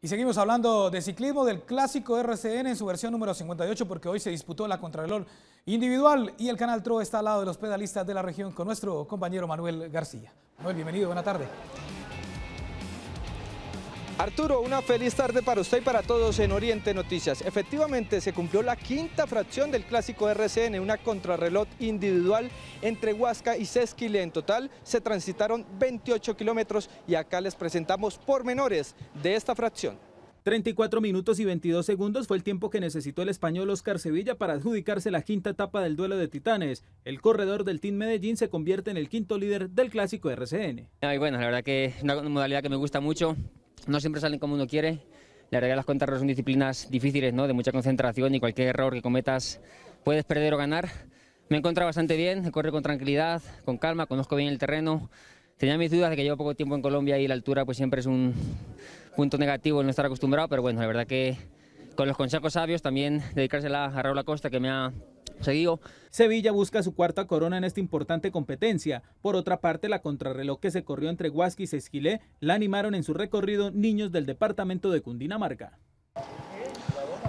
Y seguimos hablando de ciclismo del clásico RCN en su versión número 58 porque hoy se disputó la contrarreloj individual y el canal TRO está al lado de los pedalistas de la región con nuestro compañero Manuel García. Manuel, bienvenido, buena tarde. Arturo, una feliz tarde para usted y para todos en Oriente Noticias. Efectivamente, se cumplió la quinta fracción del clásico RCN, una contrarreloj individual entre Huasca y Sesquile. En total se transitaron 28 kilómetros y acá les presentamos pormenores de esta fracción. 34 minutos y 22 segundos fue el tiempo que necesitó el español Oscar Sevilla para adjudicarse la quinta etapa del duelo de titanes. El corredor del Team Medellín se convierte en el quinto líder del clásico RCN. Ay, bueno, la verdad que es una modalidad que me gusta mucho no siempre salen como uno quiere. La realidad las cuentas son disciplinas difíciles, ¿no? De mucha concentración y cualquier error que cometas puedes perder o ganar. Me he bastante bien, he corrido con tranquilidad, con calma, conozco bien el terreno. Tenía mis dudas de que llevo poco tiempo en Colombia y la altura pues siempre es un punto negativo el no estar acostumbrado, pero bueno, la verdad que con los consejos sabios también dedicarse a Raúl Acosta que me ha Seguido. Sevilla busca su cuarta corona en esta importante competencia. Por otra parte, la contrarreloj que se corrió entre Huasca y Esquilé la animaron en su recorrido niños del departamento de Cundinamarca.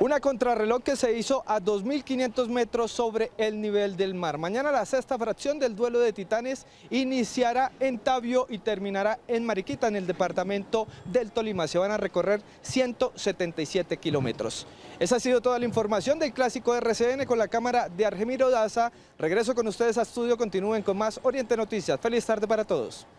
Una contrarreloj que se hizo a 2.500 metros sobre el nivel del mar. Mañana la sexta fracción del duelo de titanes iniciará en Tabio y terminará en Mariquita, en el departamento del Tolima. Se van a recorrer 177 kilómetros. Esa ha sido toda la información del clásico RCN con la cámara de Argemiro Daza. Regreso con ustedes a estudio. Continúen con más Oriente Noticias. Feliz tarde para todos.